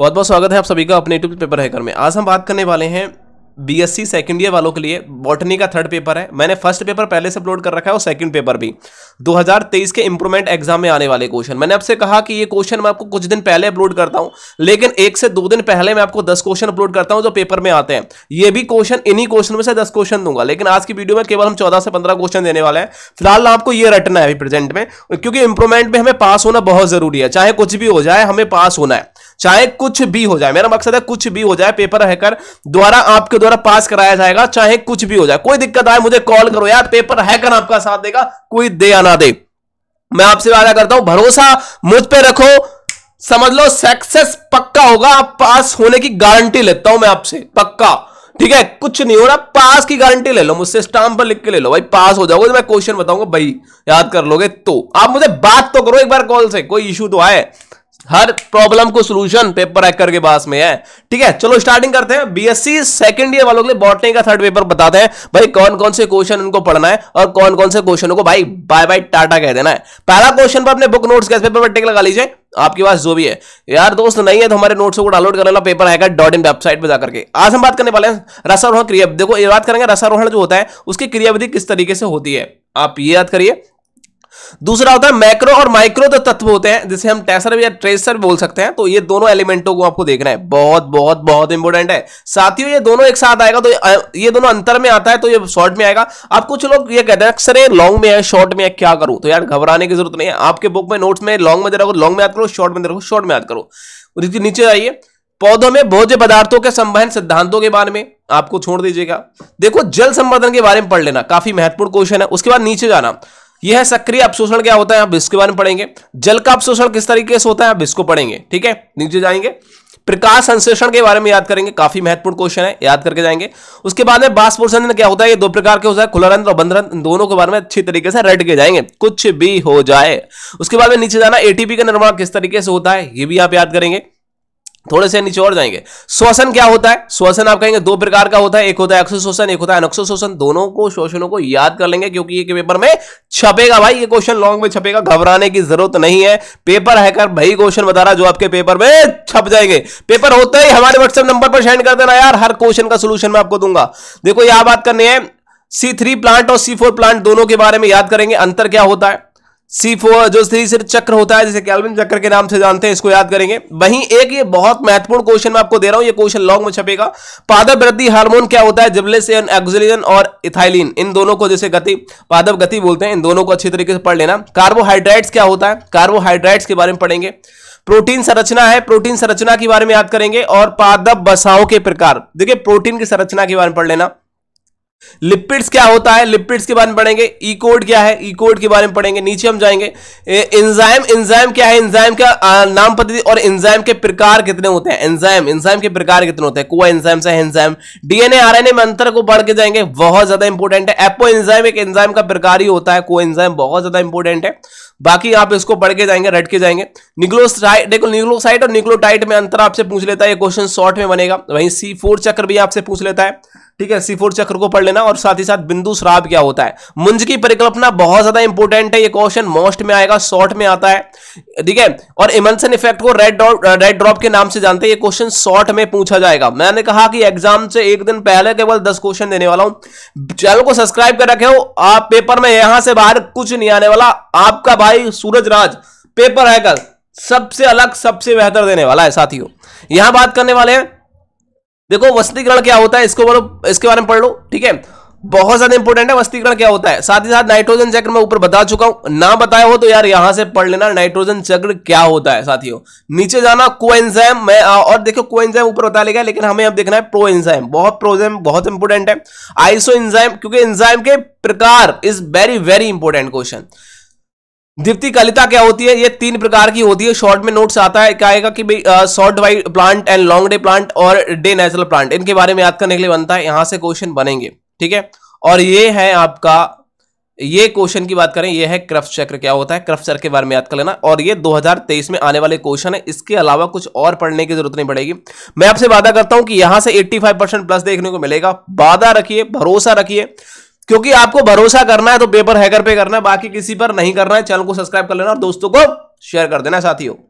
बहुत बहुत स्वागत है आप सभी का अपने यूट्यूब पेपर हैकर में आज हम बात करने वाले हैं बीएससी सेकेंड ईयर वालों के लिए बॉटनी का थर्ड पेपर है मैंने फर्स्ट पेपर पहले से अपलोड कर रखा है और सेकंड पेपर भी 2023 के इंप्रूवमेंट एग्जाम में आने वाले क्वेश्चन मैंने आपसे कहा कि ये क्वेश्चन मैं आपको कुछ दिन पहले अपलोड करता हूं लेकिन एक से दो दिन पहले मैं आपको दस क्वेश्चन अपलोड करता हूं जो पेपर में आते हैं ये भी क्वेश्चन इन्हीं क्वेश्चन में से दस क्वेश्चन दूंगा लेकिन आज की वीडियो में केवल हम चौदह से पंद्रह क्वेश्चन देने वाले हैं फिलहाल आपको ये रटना है अभी प्रेजेंट में क्योंकि इंप्रूवमेंट में हमें पास होना बहुत जरूरी है चाहे कुछ भी हो जाए हमें पास होना है चाहे कुछ भी हो जाए मेरा मकसद है कुछ भी हो जाए पेपर हैकर द्वारा आपके द्वारा पास कराया जाएगा चाहे कुछ भी हो जाए कोई दिक्कत आए मुझे कॉल करो यार पेपर हैकर आपका साथ देगा कोई दे या ना दे मैं आपसे वादा करता हूं भरोसा मुझ पर रखो समझ लो सक्सेस पक्का होगा आप पास होने की गारंटी लेता हूं मैं आपसे पक्का ठीक है कुछ नहीं हो रहा पास की गारंटी ले लो मुझसे स्टाम्प पर लिख के ले लो भाई पास हो जाओगे तो मैं क्वेश्चन बताऊंगा भाई याद कर लोगे तो आप मुझे बात तो करो एक बार कॉल से कोई इशू तो आए हर प्रॉब्लम को सोल्यूशन पेपर एक्कर के पास में है ठीक है चलो स्टार्टिंग करते हैं बीएससी सेकंड ईयर वालों के लिए बॉटनी का थर्ड पेपर बताते हैं भाई कौन कौन से क्वेश्चन उनको पढ़ना है और कौन कौन से क्वेश्चन को भाई बाय बाय टाटा कह देना है पहला क्वेश्चन पर अपने बुक नोट्स कैसे पेपर पर टेक लगा लीजिए आपके पास जो भी है यार दोस्त नहीं है तो हमारे नोट्स को डाउनलोड कर लेना पेपर आएगा डॉट इन वेबसाइट पर जाकर के आज हम बात करने वाले हैं रसारोहण क्रिया देखो ये बात करेंगे रसारोहण जो होता है उसकी क्रियाविधि किस तरीके से होती है आप ये याद करिए दूसरा होता है मैक्रो और माइक्रो तो तत्व होते हैं जिसे हम टेसर या ट्रेसर बोल सकते हैं तो ये दोनों एलिमेंटों को आपको देखना है बहुत बहुत बहुत इंपॉर्टेंट है साथियों ये दोनों एक साथ आएगा तो ये दोनों अंतर में आता है तो ये शॉर्ट में आएगा आप कुछ लोग ये कहते हैं अक्सर लॉन्ग में है शॉर्ट में है क्या करूं तो यार घबराने की जरूरत नहीं है आपके बुक में नोट्स में लॉन्ग में जरा लॉन्ग में याद करो शॉर्ट में जरा शॉर्ट में याद करो नीचे आइए पौधों में भोज्य पदार्थों के संवहन सिद्धांतों के बारे में आपको छोड़ दीजिएगा देखो जल संवर्धन के बारे में पढ़ लेना काफी महत्वपूर्ण क्वेश्चन है उसके बाद नीचे जाना यह है सक्रिय अपशोषण क्या होता है आप इसके बारे में पढ़ेंगे जल का अपशोषण किस तरीके से होता है आप इसको पढ़ेंगे ठीक है नीचे जाएंगे प्रकाश संश्लेषण के बारे में याद करेंगे काफी महत्वपूर्ण क्वेश्चन है याद करके जाएंगे उसके बाद में पोषण क्या होता है ये दो प्रकार के होता है खुला रंध्र और बंद रंध्र दोनों के बारे में अच्छी तरीके से रट के जाएंगे कुछ भी हो जाए उसके बाद में नीचे जाना एटीपी का निर्माण किस तरीके से होता है ये भी आप याद करेंगे थोड़े से नीचे और जाएंगे श्वसन क्या होता है श्वसन आप कहेंगे दो प्रकार का होता है एक होता है अक्ष श्वसन एक होता है अनक्ष श्वसन दोनों को शोषणों को याद कर लेंगे क्योंकि ये पेपर में छपेगा भाई ये क्वेश्चन लॉन्ग में छपेगा घबराने की जरूरत नहीं है पेपर हैकर भाई क्वेश्चन बता रहा जो आपके पेपर में छप जाएंगे पेपर होते ही हमारे व्हाट्सएप नंबर पर सेंड कर देना यार हर क्वेश्चन का सोल्यूशन मैं आपको दूंगा देखो यह बात करनी है सी थ्री प्लांट और सी फोर प्लांट दोनों के बारे में याद करेंगे अंतर क्या होता है सी फोर जो थ्री सिर्फ चक्र होता है जिसे कैलविन चक्र के नाम से जानते हैं इसको याद करेंगे वहीं एक ये बहुत महत्वपूर्ण क्वेश्चन मैं आपको दे रहा हूं ये क्वेश्चन लॉन्ग में छपेगा पादप वृद्धि हार्मोन क्या होता है जबले से एक्सिलिन और इथाइलिन इन दोनों को जैसे गति पादप गति बोलते हैं इन दोनों को अच्छी तरीके से पढ़ लेना कार्बोहाइड्रेट्स क्या होता है कार्बोहाइड्रेट्स के बारे में पढ़ेंगे प्रोटीन संरचना है प्रोटीन संरचना के बारे में याद करेंगे और पादप बसाओं के प्रकार देखिए प्रोटीन की संरचना के बारे में पढ़ लेना लिपिड्स क्या होता है लिपिड्स के बारे में पढ़ेंगे ई e क्या है ई e के बारे में पढ़ेंगे नीचे हम जाएंगे एंजाइम एंजाइम क्या है एंजाइम का नाम पद्धति और एंजाइम के प्रकार कितने होते हैं एंजाइम एंजाइम के प्रकार कितने होते हैं को एंजाइम से एंजाइम डीएनए आरएनए में अंतर को पढ़ के जाएंगे बहुत ज्यादा इंपॉर्टेंट है एपो एंजाइम एक एंजाइम का प्रकार ही होता है को एंजाइम बहुत ज्यादा इंपॉर्टेंट है बाकी आप इसको पढ़ के जाएंगे रट के जाएंगे निक्लोसाइट देखो निक्लोसाइट और निक्लोटाइट में अंतर आपसे पूछ लेता है ये क्वेश्चन शॉर्ट में बनेगा वहीं सी चक्र भी आपसे पूछ लेता है ठीक है सी फोर चक्र को पढ़ लेना और साथ ही साथ बिंदु श्राप क्या होता है मुंज की परिकल्पना बहुत ज्यादा इंपॉर्टेंट है ये क्वेश्चन मोस्ट में आएगा शॉर्ट में आता है ठीक है और इमल्सन इफेक्ट को रेड ड्रॉप रेड ड्रॉप के नाम से जानते हैं ये क्वेश्चन शॉर्ट में पूछा जाएगा मैंने कहा कि एग्जाम से एक दिन पहले केवल दस क्वेश्चन देने वाला हूं चैनल को सब्सक्राइब कर रखे हो आप पेपर में यहां से बाहर कुछ नहीं आने वाला आपका भाई सूरज राज पेपर है कल सबसे अलग सबसे बेहतर देने वाला है साथियों यहां बात करने वाले हैं देखो वस्तीकरण क्या होता है इसको बोलो इसके बारे में पढ़ लो ठीक है बहुत ज्यादा इंपॉर्टेंट है वस्तीकरण क्या होता है साथ ही साथ नाइट्रोजन चक्र मैं ऊपर बता चुका हूं ना बताया हो तो यार यहां से पढ़ लेना नाइट्रोजन चक्र क्या होता है साथियों नीचे जाना को एंजाइम मैं और देखो को एंजाइम ऊपर बता लेगा लेकिन हमें अब देखना है प्रो एंजाइम बहुत प्रोजाइम बहुत इंपॉर्टेंट है आइसो एंजाइम क्योंकि एंजाइम के प्रकार is very very important question कलिता क्या होती है ये तीन प्रकार की होती है शॉर्ट में नोट्स आता है आएगा कि भाई short wide plant and long day plant और डे नेचुरल प्लांट इनके बारे में याद करने के लिए बनता है यहां से क्वेश्चन बनेंगे ठीक है और ये है आपका ये क्वेश्चन की बात करें ये है क्रफ चक्र क्या होता है क्रफ चक्र के बारे में याद कर लेना और ये 2023 में आने वाले क्वेश्चन है इसके अलावा कुछ और पढ़ने की जरूरत नहीं पड़ेगी मैं आपसे वादा करता हूं कि यहां से 85 परसेंट प्लस देखने को मिलेगा वादा रखिए भरोसा रखिए क्योंकि आपको भरोसा करना है तो पेपर हैकर पे करना है बाकी किसी पर नहीं करना है चैनल को सब्सक्राइब कर लेना और दोस्तों को शेयर कर देना साथियों